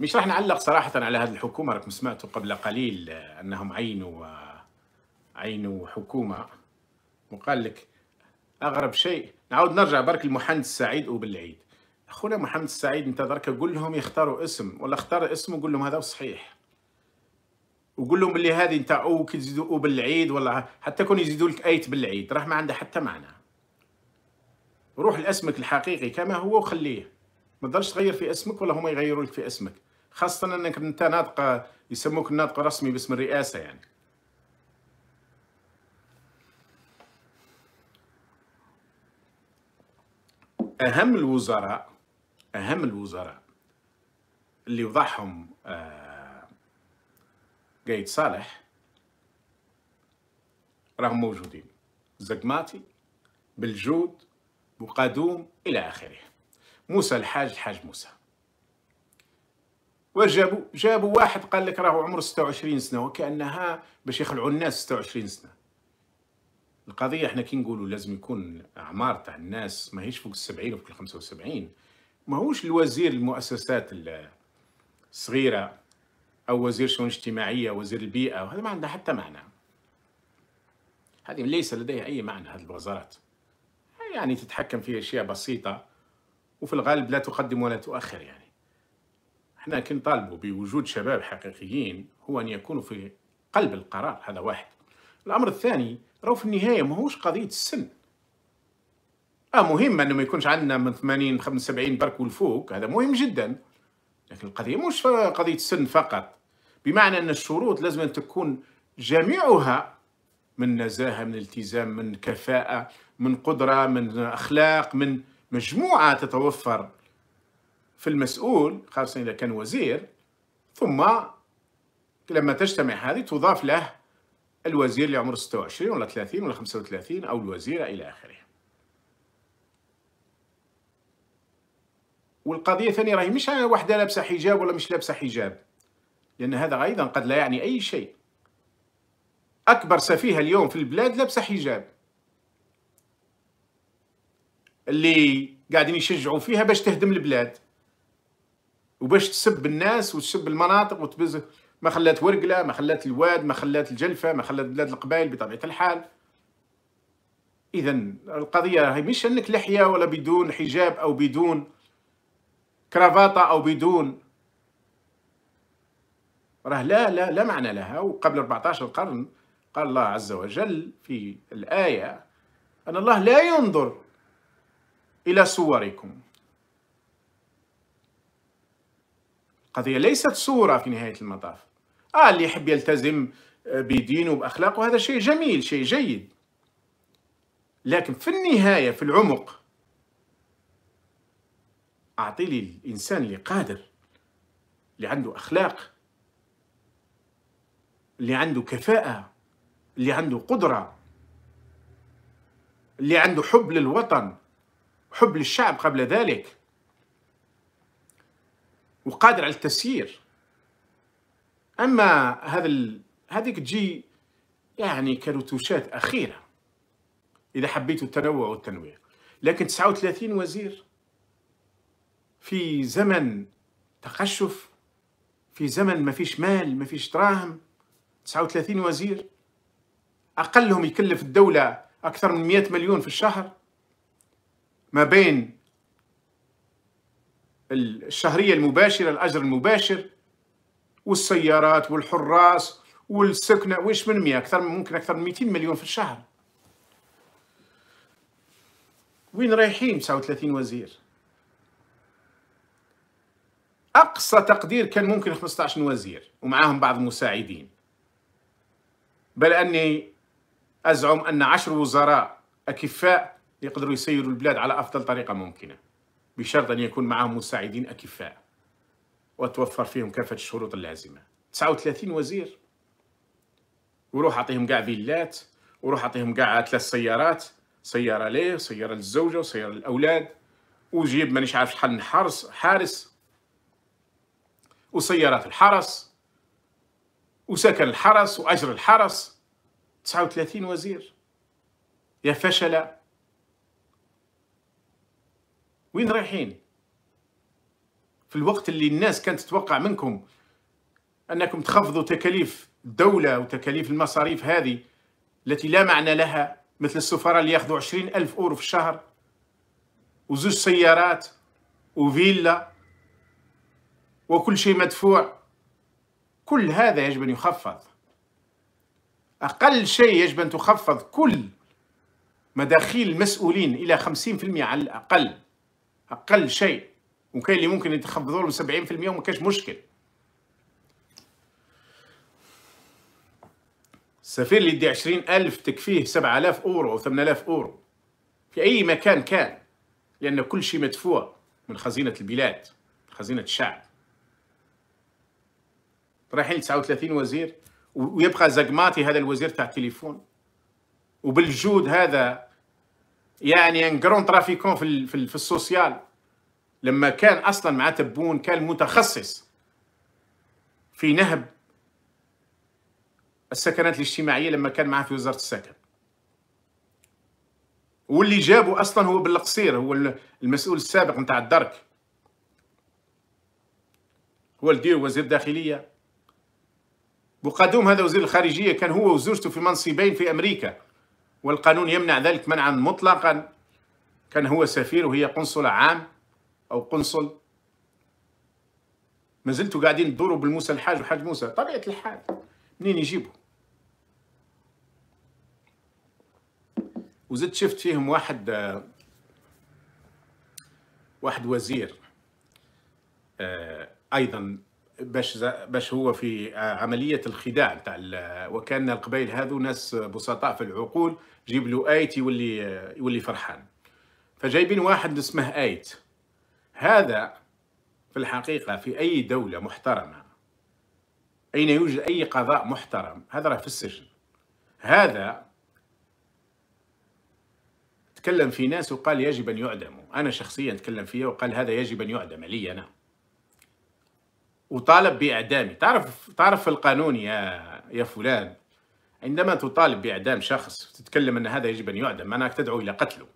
مش راح نعلق صراحة على هذه الحكومة راكم سمعتوا قبل قليل آه، أنهم عينوا آه، عينوا حكومة وقال لك أغرب شيء نعاود نرجع برك السعيد أو وبالعيد أخونا محمد السعيد أنت درك قول لهم يختاروا اسم ولا اختار اسم وقول لهم هذا صحيح وقول لهم اللي هذه أنت أو كي تزيدوا أو بالعيد ولا حتى كون يزيدوا لك أيت بالعيد راح ما عندها حتى معنى روح لاسمك الحقيقي كما هو وخليه ما تقدرش تغير في اسمك ولا هما يغيروا لك في اسمك خاصة أنك أنت ناطق يسموك الناطق الرسمي باسم الرئاسة يعني أهم الوزراء أهم الوزراء اللي وضعهم آه، قايد صالح راهم موجودين زقماطي بالجود وقادوم إلى آخره موسى الحاج الحاج موسى وجابوا جابوا واحد قال لك راه عمره 26 سنه وكانها باش يخلعوا الناس 26 سنه القضيه احنا كي نقولوا لازم يكون اعمار تاع الناس ماهيش فوق السبعين وفوق الخمسة وسبعين ماهوش الوزير المؤسسات الصغيره او وزير الشؤون الاجتماعيه وزير البيئه وهذا ما عندها حتى معنى هذه ليس لديها اي معنى هذه الوزارات يعني تتحكم في اشياء بسيطه وفي الغالب لا تقدم ولا تؤخر يعني حنا كنطالبوا نطالبوا بوجود شباب حقيقيين هو ان يكونوا في قلب القرار هذا واحد الامر الثاني راهو في النهايه ماهوش قضيه السن اه مهم انه ما يكونش عندنا من 80 75 برك والفوق هذا مهم جدا لكن القضيه مش قضيه السن فقط بمعنى ان الشروط لازم أن تكون جميعها من نزاهه من التزام من كفاءه من قدره من اخلاق من مجموعه تتوفر في المسؤول خاصة إذا كان وزير ثم لما تجتمع هذه تضاف له الوزير اللي عمره 26 ولا 30 ولا 35 أو الوزيرة إلى آخره والقضية الثانية راهي مش واحدة لابسة حجاب ولا مش لابسة حجاب لأن هذا أيضا قد لا يعني أي شيء أكبر سفيهة اليوم في البلاد لابسة حجاب اللي قاعدين يشجعوا فيها باش تهدم البلاد وباش تسب الناس وتسب المناطق وتبز ما خلات ورقله ما خلات الواد ما خلات الجلفه ما خلات بلاد القبائل بطبيعه الحال اذا القضيه هي مش انك لحيه ولا بدون حجاب او بدون كرافاته او بدون راه لا لا لا معنى لها وقبل 14 قرن قال الله عز وجل في الايه ان الله لا ينظر الى صوركم القضية ليست صورة في نهاية المطاف آه اللي يحب يلتزم آه، بدينه وبأخلاقه هذا شيء جميل شيء جيد لكن في النهاية في العمق أعطي لي الإنسان اللي قادر اللي عنده أخلاق اللي عنده كفاءة اللي عنده قدرة اللي عنده حب للوطن حب للشعب قبل ذلك وقادر على التسيير اما هذا ال... هذيك تجي يعني كروتوشات اخيره اذا حبيتوا التنوع والتنوير لكن 39 وزير في زمن تقشف في زمن ما فيش مال ما فيش دراهم 39 وزير اقلهم يكلف الدوله اكثر من 100 مليون في الشهر ما بين الشهرية المباشرة الأجر المباشر والسيارات والحراس والسكنة وش من 100 أكثر من ممكن أكثر من 200 مليون في الشهر وين رايحين 39 وزير أقصى تقدير كان ممكن 15 وزير ومعاهم بعض المساعدين بل أني أزعم أن عشر وزراء أكفاء يقدروا يسيروا البلاد على أفضل طريقة ممكنة بشرط أن يكون معهم مساعدين أكفاء وتوفر فيهم كافة الشروط اللازمة 39 وزير وروح أعطيهم كاع فيلات وروح أعطيهم كاع ثلاث سيارات سيارة ليه سياره للزوجة وسيارة للأولاد وجيب مانيش عارف شحال من حارس حارس وسيارات الحرس وسكن الحرس وأجر الحرس 39 وزير يا فشل وين رايحين في الوقت اللي الناس كانت تتوقع منكم انكم تخفضوا تكاليف الدوله وتكاليف المصاريف هذه التي لا معنى لها مثل السفراء اللي ياخذوا عشرين ألف أورو في الشهر وزوج سيارات وفيلا وكل شيء مدفوع كل هذا يجب أن يخفض أقل شيء يجب أن تخفض كل مداخيل المسؤولين إلى خمسين في المئه على الأقل اقل شيء وكاين اللي ممكن يتخفضوا لهم 70% وما كاش مشكل السفير اللي يدي 20000 تكفيه 7000 اورو او 8000 اورو في اي مكان كان لان كل شيء مدفوع من خزينه البلاد من خزينه الشعب رايحين 39 وزير ويبقى زقماتي هذا الوزير تاع التليفون وبالجود هذا يعني ان كرون ترافيكون في, في, السوسيال لما كان اصلا مع تبون كان متخصص في نهب السكنات الاجتماعيه لما كان معاه في وزاره السكن واللي جابه اصلا هو بالقصير هو المسؤول السابق نتاع الدرك هو الدير وزير الداخليه بقدوم هذا وزير الخارجيه كان هو وزوجته في منصبين في امريكا والقانون يمنع ذلك منعا مطلقا كان هو سفير وهي قنصلة عام أو قنصل ما زلتوا قاعدين تدوروا بالموسى الحاج وحاج موسى طبيعة الحال منين يجيبوا وزدت شفت فيهم واحد واحد وزير آه، أيضا باش باش هو في عمليه الخداع تاع وكان القبائل هذو ناس بسطاء في العقول جيب له ايت يولي يولي فرحان فجايبين واحد اسمه ايت هذا في الحقيقه في اي دوله محترمه اين يوجد اي قضاء محترم هذا راه في السجن هذا تكلم في ناس وقال يجب ان يعدموا انا شخصيا تكلم فيه وقال هذا يجب ان يعدم لي انا وطالب باعدامي تعرف تعرف في القانون يا يا فلان عندما تطالب باعدام شخص تتكلم ان هذا يجب ان يعدم معناها تدعو الى قتله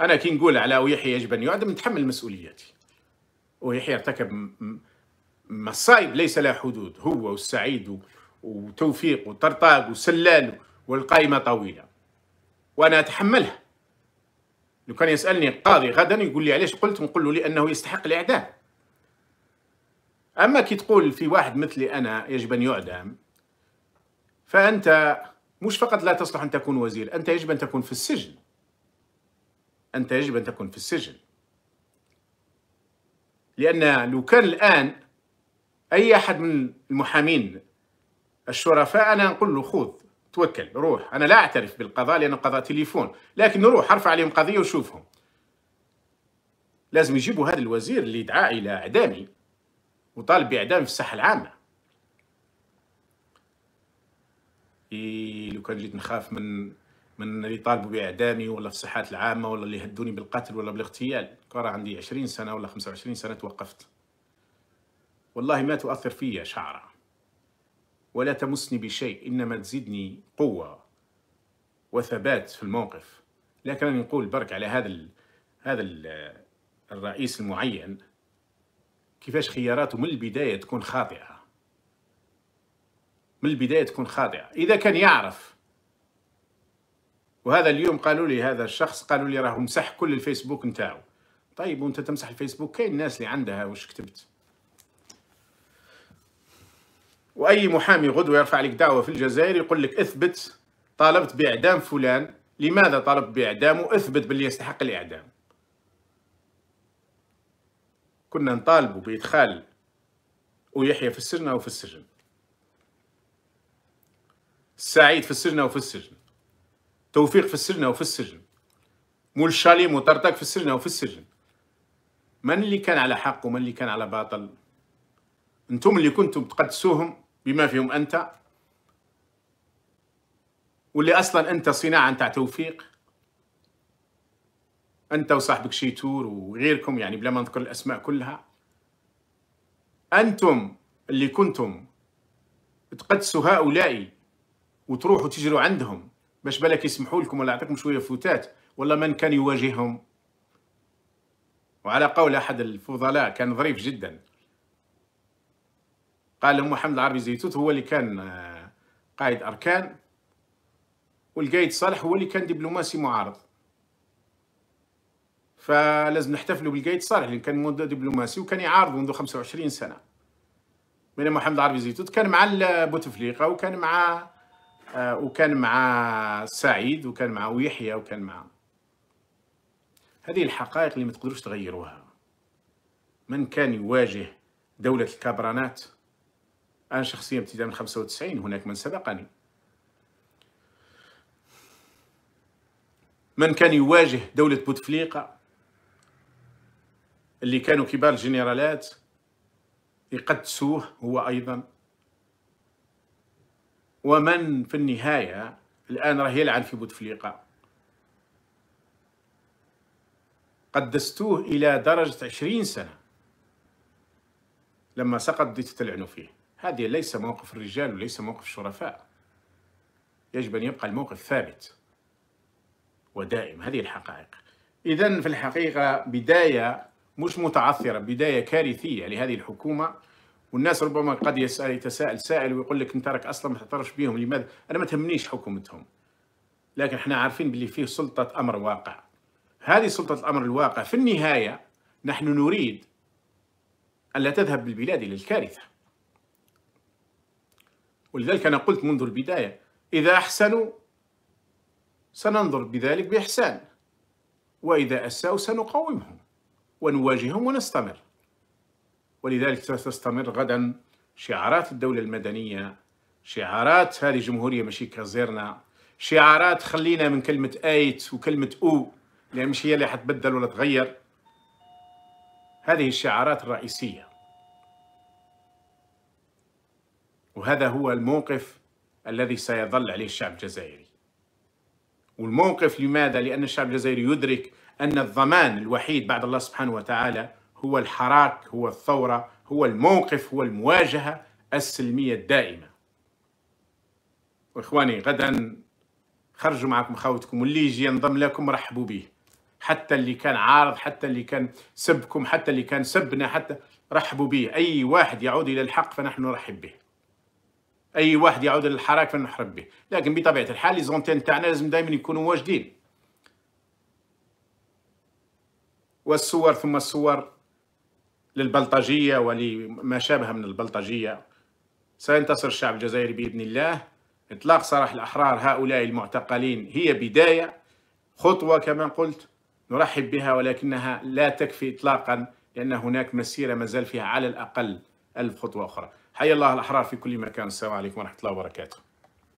انا كي نقول على ويحيى يجب ان يعدم نتحمل مسؤوليتي ويحيى ارتكب مصايب ليس لها حدود هو والسعيد وتوفيق وطرطاق وسلال والقائمه طويله وانا اتحملها لو كان يسالني قاضي غدا يقول لي علاش قلت نقول له لانه يستحق الاعدام أما كي تقول في واحد مثلي أنا يجب أن يعدم فأنت مش فقط لا تصلح أن تكون وزير أنت يجب أن تكون في السجن أنت يجب أن تكون في السجن لأن لو كان الآن أي أحد من المحامين الشرفاء أنا نقول له خذ توكل روح أنا لا أعترف بالقضاء لأن القضاء تليفون لكن روح أرفع عليهم قضية وشوفهم لازم يجيبوا هذا الوزير اللي دعا إلى إعدامي وطالب بإعدام في الساحة العامة اي لو كان جيت نخاف من من اللي طالبوا بإعدامي ولا في الساحات العامة ولا اللي هدوني بالقتل ولا بالاغتيال كرة عندي 20 سنة ولا 25 سنة توقفت والله ما تؤثر فيا شعرة ولا تمسني بشيء إنما تزيدني قوة وثبات في الموقف لكن نقول برك على هذا ال هذا الـ الرئيس المعين كيفاش خياراته من البدايه تكون خاطئه من البدايه تكون خاطئه اذا كان يعرف وهذا اليوم قالوا لي هذا الشخص قالوا لي راه مسح كل الفيسبوك نتاعو طيب وانت تمسح الفيسبوك كاين الناس اللي عندها واش كتبت واي محامي غدوه يرفع لك دعوه في الجزائر يقول لك اثبت طالبت باعدام فلان لماذا طالبت باعدامه اثبت باللي يستحق الاعدام كنا نطالبوا بإدخال ويحيى في السجن أو في السجن سعيد في السجن أو في السجن توفيق في السجن أو في السجن مول شاليم وطرطق في السجن أو في السجن من اللي كان على حق ومن اللي كان على باطل انتم اللي كنتم تقدسوهم بما فيهم انت واللي اصلا انت صناعه نتاع توفيق انت وصاحبك شيتور وغيركم يعني بلا ما نذكر الاسماء كلها انتم اللي كنتم تقدسوا هؤلاء وتروحوا تجروا عندهم باش بالك يسمحوا لكم ولا يعطيكم شويه فوتات ولا من كان يواجههم وعلى قول احد الفضلاء كان ظريف جدا قال لهم محمد العربي زيتوت هو اللي كان آه، قائد اركان والقايد صالح هو اللي كان دبلوماسي معارض فلازم نحتفلوا بالقايد صالح اللي كان مده دبلوماسي وكان يعارض منذ 25 سنه بينما محمد العربي زيتوت كان مع بوتفليقه وكان مع آه، وكان مع سعيد وكان مع ويحيى وكان مع هذه الحقائق اللي ما تقدروش تغيروها من كان يواجه دولة الكابرانات أنا شخصيا ابتداء من 95 هناك من سبقني من كان يواجه دولة بوتفليقة اللي كانوا كبار الجنرالات يقدسوه هو ايضا ومن في النهايه الان راه يلعن في بوتفليقه قدستوه الى درجه 20 سنه لما سقط بديت تلعنوا فيه هذه ليس موقف الرجال وليس موقف الشرفاء يجب ان يبقى الموقف ثابت ودائم هذه الحقائق اذا في الحقيقه بدايه مش متعثرة بداية كارثية لهذه الحكومة والناس ربما قد يسأل يتساءل سائل ويقول لك انت راك اصلا ما تعترفش بيهم لماذا؟ انا ما تهمنيش حكومتهم. لكن احنا عارفين باللي فيه سلطة امر واقع. هذه سلطة الامر الواقع في النهاية نحن نريد ان لا تذهب بالبلاد الى الكارثة. ولذلك انا قلت منذ البداية اذا احسنوا سننظر بذلك باحسان واذا اساءوا سنقاومهم. ونواجههم ونستمر ولذلك ستستمر غدا شعارات الدولة المدنية شعارات هذه جمهورية ماشي كازيرنا شعارات خلينا من كلمة آيت وكلمة أو لأن مش هي اللي حتبدل ولا تغير هذه الشعارات الرئيسية وهذا هو الموقف الذي سيظل عليه الشعب الجزائري والموقف لماذا؟ لأن الشعب الجزائري يدرك أن الضمان الوحيد بعد الله سبحانه وتعالى هو الحراك هو الثورة هو الموقف هو المواجهة السلمية الدائمة وإخواني غدا خرجوا معكم خاوتكم واللي يجي ينضم لكم رحبوا به حتى اللي كان عارض حتى اللي كان سبكم حتى اللي كان سبنا حتى رحبوا به أي واحد يعود إلى الحق فنحن نرحب به أي واحد يعود إلى الحراك فنحرب به لكن بطبيعة الحال الزونتين تاعنا لازم دائما يكونوا واجدين والصور ثم الصور للبلطجية ولما شابه من البلطجية سينتصر الشعب الجزائري بإذن الله إطلاق سراح الأحرار هؤلاء المعتقلين هي بداية خطوة كما قلت نرحب بها ولكنها لا تكفي إطلاقا لأن هناك مسيرة ما زال فيها على الأقل ألف خطوة أخرى حي الله الأحرار في كل مكان السلام عليكم ورحمة الله وبركاته